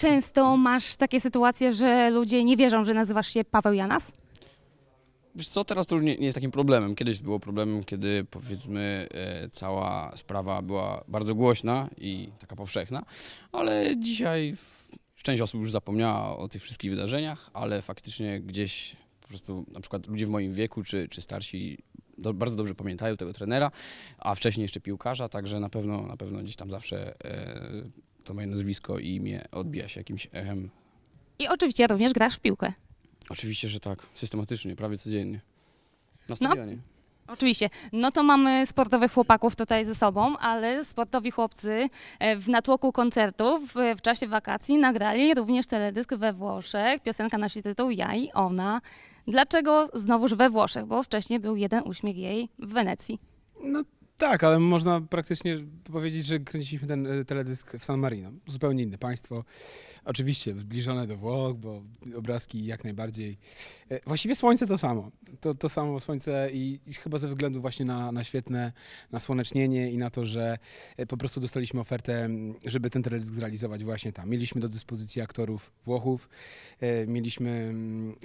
Często masz takie sytuacje, że ludzie nie wierzą, że nazywasz się Paweł Janas? Wiesz co, teraz to już nie, nie jest takim problemem. Kiedyś było problemem, kiedy powiedzmy e, cała sprawa była bardzo głośna i taka powszechna, ale dzisiaj część osób już zapomniała o tych wszystkich wydarzeniach, ale faktycznie gdzieś po prostu na przykład ludzie w moim wieku czy, czy starsi do, bardzo dobrze pamiętają tego trenera, a wcześniej jeszcze piłkarza, także na pewno, na pewno gdzieś tam zawsze e, to moje nazwisko i imię odbija się jakimś echem. I oczywiście również grasz w piłkę. Oczywiście, że tak. Systematycznie, prawie codziennie. Na no. stadionie. No, oczywiście. No to mamy sportowych chłopaków tutaj ze sobą, ale sportowi chłopcy e, w natłoku koncertów w czasie wakacji nagrali również teledysk we Włoszech. Piosenka nosi tytuł Ja i ona. Dlaczego znowuż we Włoszech? Bo wcześniej był jeden uśmiech jej w Wenecji. No tak, ale można praktycznie powiedzieć, że kręciliśmy ten y, teledysk w San Marino. Zupełnie inne państwo. Oczywiście zbliżone do Włoch, bo obrazki jak najbardziej. E, właściwie słońce to samo. To, to samo słońce i, i chyba ze względu właśnie na, na świetne nasłonecznienie i na to, że e, po prostu dostaliśmy ofertę, żeby ten teledysk zrealizować właśnie tam. Mieliśmy do dyspozycji aktorów Włochów, e, mieliśmy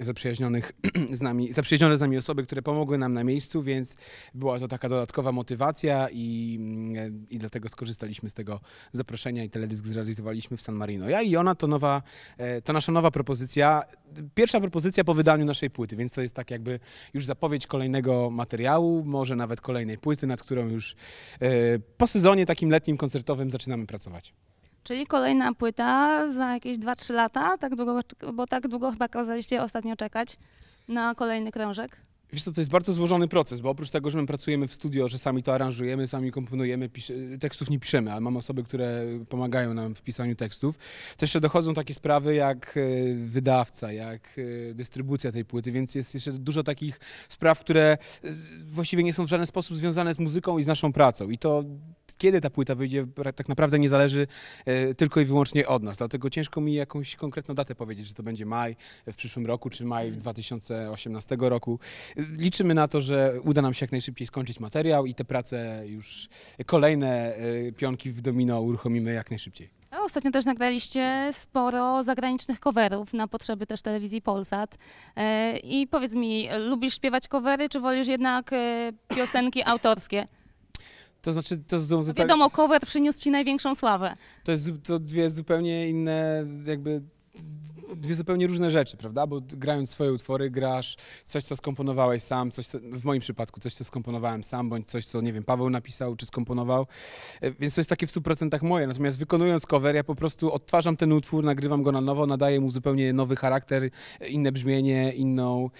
zaprzyjaźnionych z nami, zaprzyjaźnione z nami osoby, które pomogły nam na miejscu, więc była to taka dodatkowa motywacja i, mm, i dlatego skorzystaliśmy z tego zaproszenia i teledysk zrealizowaliśmy w San Marino. Ja i ona to nowa, e, to nasza nowa propozycja, pierwsza propozycja po wydaniu naszej płyty, więc to jest tak jakby już zapowiedź kolejnego materiału, może nawet kolejnej płyty, nad którą już e, po sezonie takim letnim koncertowym zaczynamy pracować. Czyli kolejna płyta za jakieś 2-3 lata, tak długo, bo tak długo chyba kazaliście ostatnio czekać na kolejny krążek. Wiesz co, to jest bardzo złożony proces, bo oprócz tego, że my pracujemy w studio, że sami to aranżujemy, sami komponujemy, pisze, tekstów nie piszemy, ale mam osoby, które pomagają nam w pisaniu tekstów, to jeszcze dochodzą takie sprawy jak e, wydawca, jak e, dystrybucja tej płyty, więc jest jeszcze dużo takich spraw, które e, właściwie nie są w żaden sposób związane z muzyką i z naszą pracą. I to kiedy ta płyta wyjdzie, tak naprawdę nie zależy tylko i wyłącznie od nas. Dlatego ciężko mi jakąś konkretną datę powiedzieć, że to będzie maj w przyszłym roku, czy maj 2018 roku liczymy na to, że uda nam się jak najszybciej skończyć materiał i te prace już kolejne e, pionki w domino uruchomimy jak najszybciej. A ostatnio też nagraliście sporo zagranicznych coverów na potrzeby też telewizji Polsat. E, I powiedz mi, lubisz śpiewać covery, czy wolisz jednak e, piosenki autorskie? To znaczy, to są zupełnie... Wiadomo, cover przyniósł ci największą sławę. To, jest, to dwie zupełnie inne jakby dwie zupełnie różne rzeczy, prawda? Bo grając swoje utwory, grasz coś, co skomponowałeś sam, coś, co, w moim przypadku coś, co skomponowałem sam, bądź coś, co, nie wiem, Paweł napisał czy skomponował, e, więc to jest takie w 100% moje. Natomiast wykonując cover, ja po prostu odtwarzam ten utwór, nagrywam go na nowo, nadaję mu zupełnie nowy charakter, e, inne brzmienie, inną,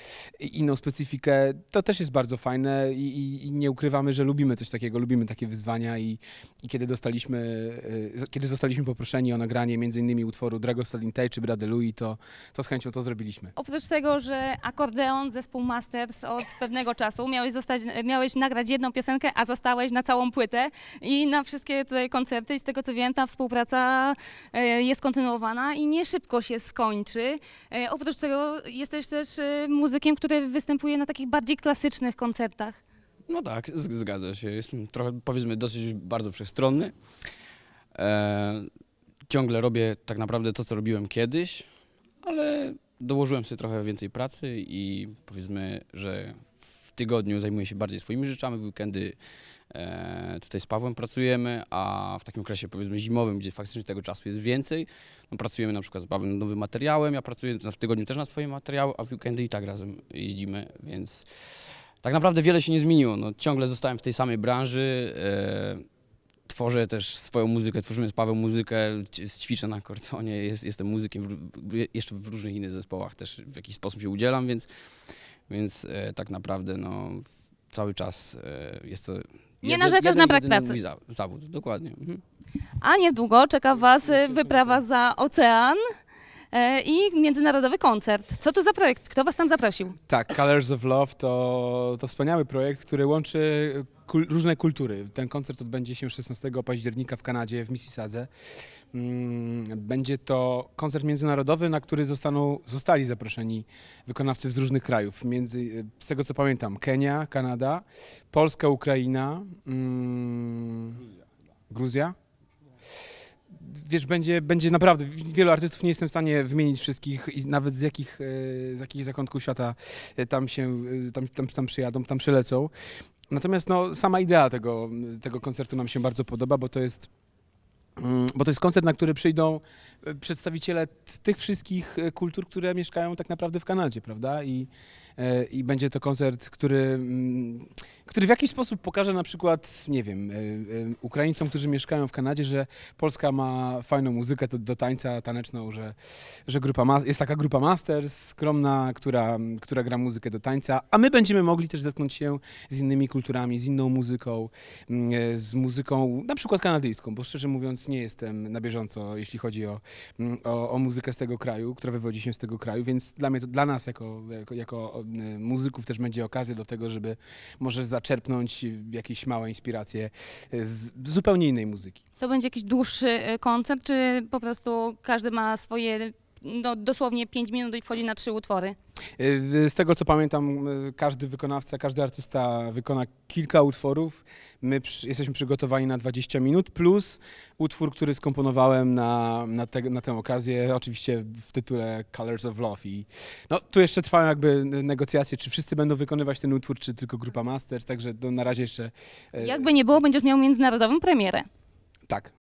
inną specyfikę. To też jest bardzo fajne i, i, i nie ukrywamy, że lubimy coś takiego, lubimy takie wyzwania i, i kiedy dostaliśmy, e, kiedy zostaliśmy poproszeni o nagranie między innymi utworu Dragostal Intej czy Brady Louis, to, to z chęcią to zrobiliśmy. Oprócz tego, że akordeon, zespół Masters od pewnego czasu, miałeś, zostać, miałeś nagrać jedną piosenkę, a zostałeś na całą płytę i na wszystkie tutaj koncerty i z tego co wiem, ta współpraca e, jest kontynuowana i nie szybko się skończy. E, oprócz tego jesteś też e, muzykiem, który występuje na takich bardziej klasycznych koncertach. No tak, zgadza się. Jestem trochę, powiedzmy, dosyć bardzo wszechstronny. Eee, ciągle robię tak naprawdę to, co robiłem kiedyś, ale dołożyłem sobie trochę więcej pracy i powiedzmy, że w tygodniu zajmuję się bardziej swoimi rzeczami, w weekendy e, tutaj z Pawłem pracujemy, a w takim okresie powiedzmy zimowym, gdzie faktycznie tego czasu jest więcej, no pracujemy na przykład z Pawłem nad nowym materiałem, ja pracuję w tygodniu też na swoim materiały, a w weekendy i tak razem jeździmy, więc tak naprawdę wiele się nie zmieniło. No, ciągle zostałem w tej samej branży, e, tworzę też swoją muzykę, tworzymy z Pawem muzykę, ćwiczę na akordeonie, jest, jestem muzykiem w, jeszcze w różnych innych zespołach też w jakiś sposób się udzielam, więc, więc e, tak naprawdę no, cały czas e, jest to... Nie narzekasz na brak pracy. zawód, zawód dokładnie. Mhm. A niedługo czeka no, Was e, wyprawa za ocean. E, i międzynarodowy koncert. Co to za projekt? Kto was tam zaprosił? Tak, Colors of Love to, to wspaniały projekt, który łączy kul różne kultury. Ten koncert odbędzie się 16 października w Kanadzie, w Mississadze. Mm, będzie to koncert międzynarodowy, na który zostaną, zostali zaproszeni wykonawcy z różnych krajów. Między, z tego co pamiętam, Kenia, Kanada, Polska, Ukraina, mm, Gruzja wiesz, będzie, będzie naprawdę, wielu artystów nie jestem w stanie wymienić wszystkich i nawet z jakich, e, z jakich zakątków świata e, tam się, e, tam, tam, tam przyjadą, tam przylecą. Natomiast no, sama idea tego, tego koncertu nam się bardzo podoba, bo to jest Mm, bo to jest koncert, na który przyjdą e, przedstawiciele tych wszystkich e, kultur, które mieszkają tak naprawdę w Kanadzie, prawda? I, e, i będzie to koncert, który, mm, który w jakiś sposób pokaże na przykład, nie wiem, Ukraińcom, którzy mieszkają w Kanadzie, że Polska ma fajną muzykę do, do tańca taneczną, że, że grupa ma, jest taka grupa Masters, skromna, która, która gra muzykę do tańca, a my będziemy mogli też zetknąć się z innymi kulturami, z inną muzyką, mm, z muzyką na przykład kanadyjską, bo szczerze mówiąc, nie jestem na bieżąco, jeśli chodzi o, mm, o, o muzykę z tego kraju, która wywodzi się z tego kraju, więc dla mnie to, dla nas jako, jako, jako mm, muzyków też będzie okazja do tego, żeby może zaczerpnąć jakieś małe inspiracje z zupełnie innej muzyki. To będzie jakiś dłuższy y, koncert, czy po prostu każdy ma swoje no, dosłownie 5 minut i wchodzi na trzy utwory. Y, z tego co pamiętam, y, każdy wykonawca, każdy artysta wykona kilka utworów. My jesteśmy przygotowani na 20 minut, plus utwór, który skomponowałem na, na, te, na tę okazję, oczywiście w tytule Colors of Love. I no, tu jeszcze trwają jakby negocjacje, czy wszyscy będą wykonywać ten utwór, czy tylko grupa Masters, także no, na razie jeszcze. Y, jakby nie było, będziesz miał międzynarodową premierę. Tak,